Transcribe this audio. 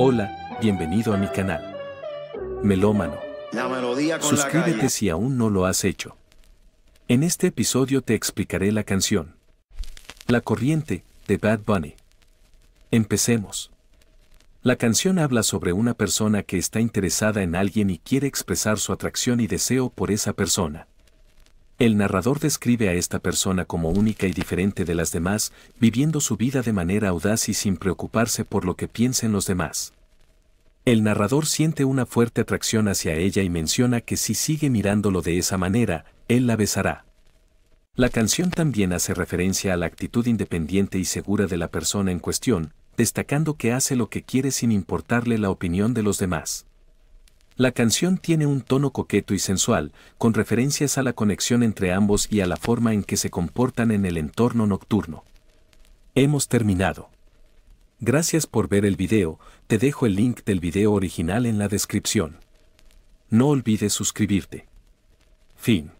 Hola, bienvenido a mi canal. Melómano. Suscríbete si aún no lo has hecho. En este episodio te explicaré la canción. La corriente, de Bad Bunny. Empecemos. La canción habla sobre una persona que está interesada en alguien y quiere expresar su atracción y deseo por esa persona. El narrador describe a esta persona como única y diferente de las demás, viviendo su vida de manera audaz y sin preocuparse por lo que piensen los demás. El narrador siente una fuerte atracción hacia ella y menciona que si sigue mirándolo de esa manera, él la besará. La canción también hace referencia a la actitud independiente y segura de la persona en cuestión, destacando que hace lo que quiere sin importarle la opinión de los demás. La canción tiene un tono coqueto y sensual, con referencias a la conexión entre ambos y a la forma en que se comportan en el entorno nocturno. Hemos terminado. Gracias por ver el video, te dejo el link del video original en la descripción. No olvides suscribirte. Fin.